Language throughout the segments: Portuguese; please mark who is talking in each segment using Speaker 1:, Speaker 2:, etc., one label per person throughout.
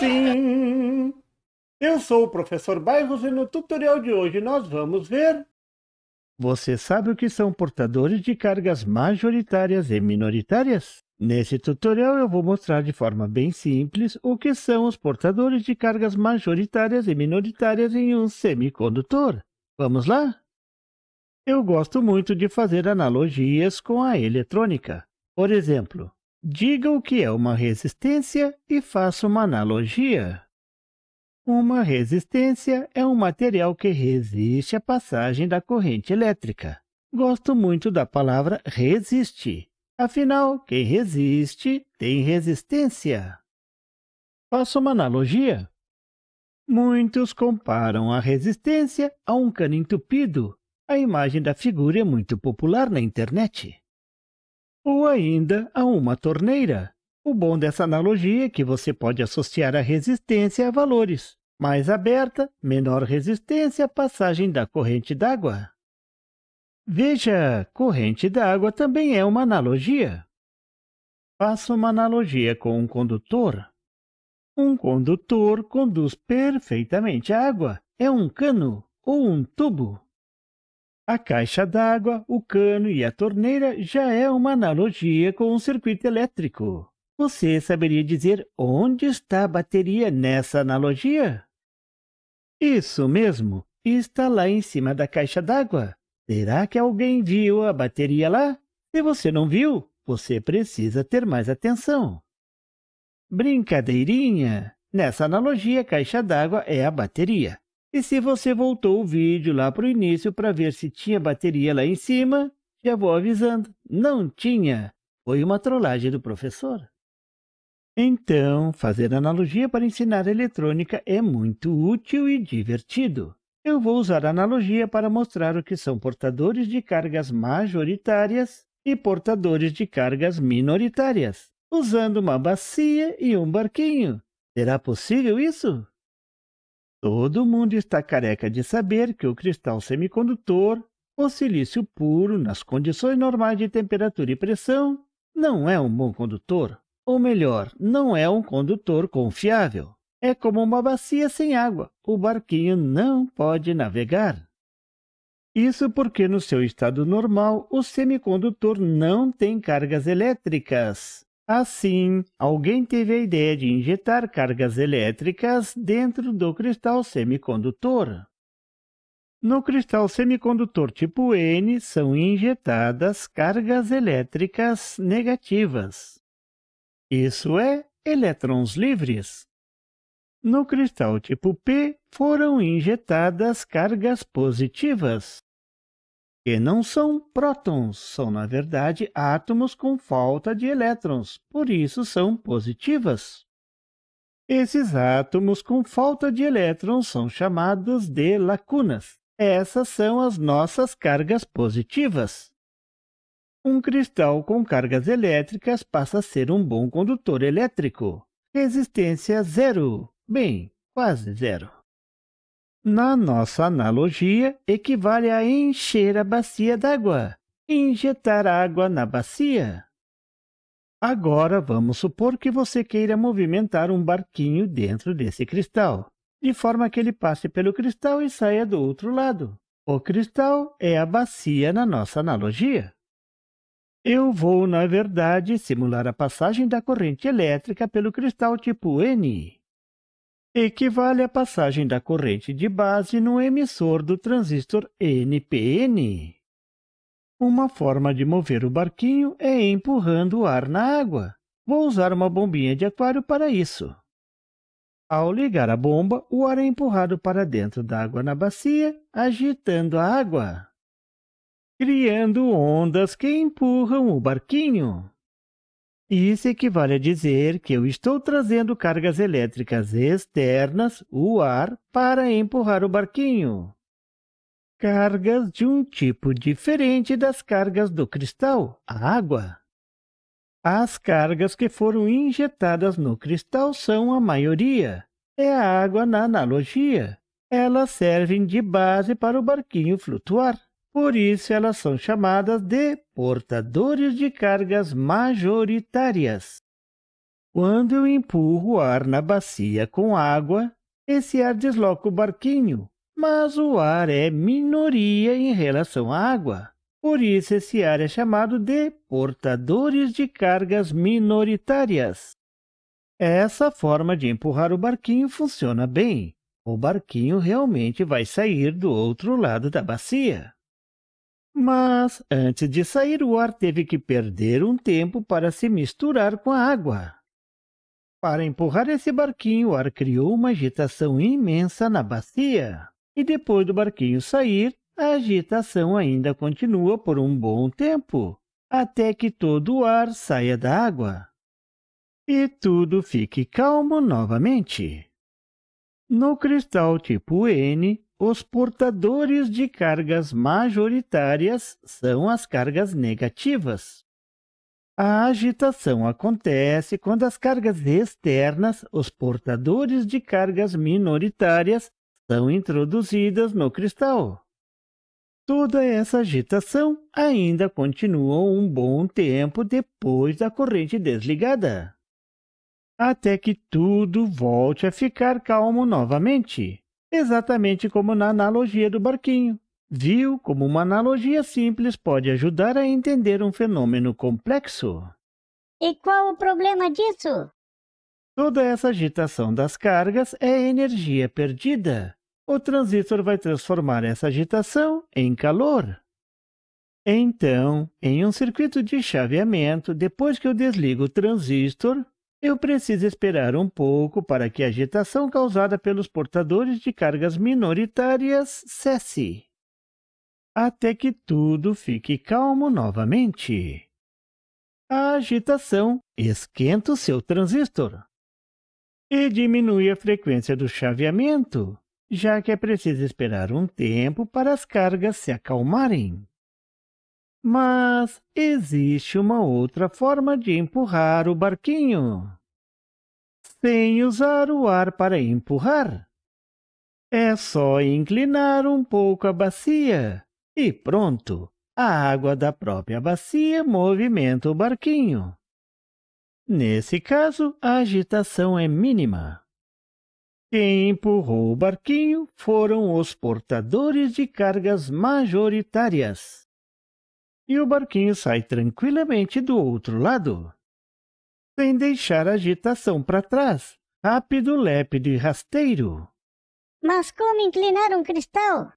Speaker 1: Sim, Eu sou o professor Bairros e no tutorial de hoje nós vamos ver... Você sabe o que são portadores de cargas majoritárias e minoritárias? Nesse tutorial eu vou mostrar de forma bem simples o que são os portadores de cargas majoritárias e minoritárias em um semicondutor. Vamos lá? Eu gosto muito de fazer analogias com a eletrônica. Por exemplo, Diga o que é uma resistência e faça uma analogia. Uma resistência é um material que resiste à passagem da corrente elétrica. Gosto muito da palavra resiste. Afinal, quem resiste tem resistência. Faça uma analogia. Muitos comparam a resistência a um cano entupido. A imagem da figura é muito popular na internet ou ainda a uma torneira. O bom dessa analogia é que você pode associar a resistência a valores. Mais aberta, menor resistência à passagem da corrente d'água. Veja, corrente d'água também é uma analogia. Faça uma analogia com um condutor. Um condutor conduz perfeitamente a água. É um cano ou um tubo. A caixa d'água, o cano e a torneira já é uma analogia com um circuito elétrico. Você saberia dizer onde está a bateria nessa analogia? Isso mesmo, está lá em cima da caixa d'água. Será que alguém viu a bateria lá? Se você não viu, você precisa ter mais atenção. Brincadeirinha! Nessa analogia, a caixa d'água é a bateria. E se você voltou o vídeo lá para o início para ver se tinha bateria lá em cima, já vou avisando, não tinha. Foi uma trollagem do professor. Então, fazer analogia para ensinar eletrônica é muito útil e divertido. Eu vou usar analogia para mostrar o que são portadores de cargas majoritárias e portadores de cargas minoritárias, usando uma bacia e um barquinho. Será possível isso? Todo mundo está careca de saber que o cristal semicondutor, o silício puro nas condições normais de temperatura e pressão, não é um bom condutor, ou melhor, não é um condutor confiável. É como uma bacia sem água, o barquinho não pode navegar. Isso porque no seu estado normal o semicondutor não tem cargas elétricas, Assim, alguém teve a ideia de injetar cargas elétricas dentro do cristal semicondutor. No cristal semicondutor tipo N, são injetadas cargas elétricas negativas. Isso é, elétrons livres. No cristal tipo P, foram injetadas cargas positivas que não são prótons, são, na verdade, átomos com falta de elétrons, por isso são positivas. Esses átomos com falta de elétrons são chamados de lacunas. Essas são as nossas cargas positivas. Um cristal com cargas elétricas passa a ser um bom condutor elétrico. Resistência zero. Bem, quase zero na nossa analogia, equivale a encher a bacia d'água, injetar água na bacia. Agora, vamos supor que você queira movimentar um barquinho dentro desse cristal, de forma que ele passe pelo cristal e saia do outro lado. O cristal é a bacia na nossa analogia. Eu vou, na verdade, simular a passagem da corrente elétrica pelo cristal tipo N equivale à passagem da corrente de base no emissor do transistor NPN. Uma forma de mover o barquinho é empurrando o ar na água. Vou usar uma bombinha de aquário para isso. Ao ligar a bomba, o ar é empurrado para dentro da água na bacia, agitando a água, criando ondas que empurram o barquinho. Isso equivale a dizer que eu estou trazendo cargas elétricas externas, o ar, para empurrar o barquinho. Cargas de um tipo diferente das cargas do cristal, a água. As cargas que foram injetadas no cristal são a maioria. É a água na analogia. Elas servem de base para o barquinho flutuar. Por isso, elas são chamadas de portadores de cargas majoritárias. Quando eu empurro o ar na bacia com água, esse ar desloca o barquinho, mas o ar é minoria em relação à água. Por isso, esse ar é chamado de portadores de cargas minoritárias. Essa forma de empurrar o barquinho funciona bem. O barquinho realmente vai sair do outro lado da bacia. Mas, antes de sair, o ar teve que perder um tempo para se misturar com a água. Para empurrar esse barquinho, o ar criou uma agitação imensa na bacia. E depois do barquinho sair, a agitação ainda continua por um bom tempo, até que todo o ar saia da água. E tudo fique calmo novamente. No cristal tipo N, os portadores de cargas majoritárias são as cargas negativas. A agitação acontece quando as cargas externas, os portadores de cargas minoritárias, são introduzidas no cristal. Toda essa agitação ainda continua um bom tempo depois da corrente desligada, até que tudo volte a ficar calmo novamente exatamente como na analogia do barquinho. Viu como uma analogia simples pode ajudar a entender um fenômeno complexo? E qual o problema disso? Toda essa agitação das cargas é energia perdida. O transistor vai transformar essa agitação em calor. Então, em um circuito de chaveamento, depois que eu desligo o transistor, eu preciso esperar um pouco para que a agitação causada pelos portadores de cargas minoritárias cesse, até que tudo fique calmo novamente. A agitação esquenta o seu transistor e diminui a frequência do chaveamento, já que é preciso esperar um tempo para as cargas se acalmarem. Mas existe uma outra forma de empurrar o barquinho. Sem usar o ar para empurrar. É só inclinar um pouco a bacia e pronto, a água da própria bacia movimenta o barquinho. Nesse caso, a agitação é mínima. Quem empurrou o barquinho foram os portadores de cargas majoritárias e o barquinho sai tranquilamente do outro lado, sem deixar agitação para trás, rápido, lépido e rasteiro. Mas como inclinar um cristal?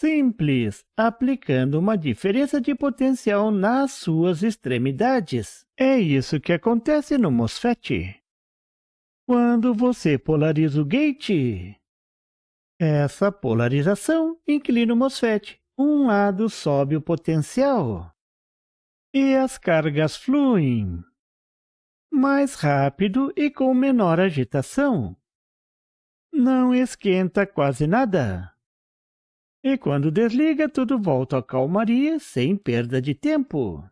Speaker 1: Simples, aplicando uma diferença de potencial nas suas extremidades. É isso que acontece no MOSFET. Quando você polariza o gate, essa polarização inclina o MOSFET um lado sobe o potencial e as cargas fluem mais rápido e com menor agitação. Não esquenta quase nada. E quando desliga, tudo volta à calmaria sem perda de tempo.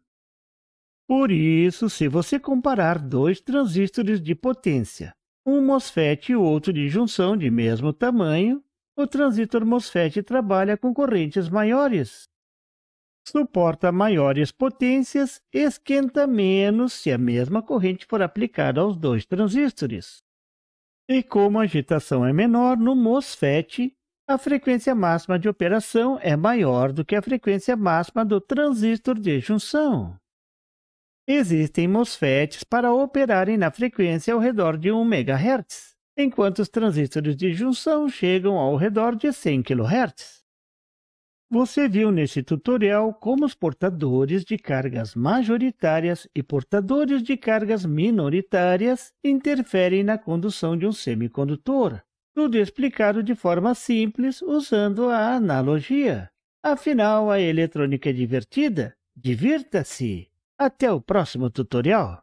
Speaker 1: Por isso, se você comparar dois transistores de potência, um MOSFET e outro de junção de mesmo tamanho, o transistor MOSFET trabalha com correntes maiores, suporta maiores potências, esquenta menos se a mesma corrente for aplicada aos dois transistores. E como a agitação é menor no MOSFET, a frequência máxima de operação é maior do que a frequência máxima do transistor de junção. Existem MOSFETs para operarem na frequência ao redor de 1 MHz enquanto os transistores de junção chegam ao redor de 100 kHz. Você viu nesse tutorial como os portadores de cargas majoritárias e portadores de cargas minoritárias interferem na condução de um semicondutor. Tudo explicado de forma simples usando a analogia. Afinal, a eletrônica é divertida. Divirta-se! Até o próximo tutorial!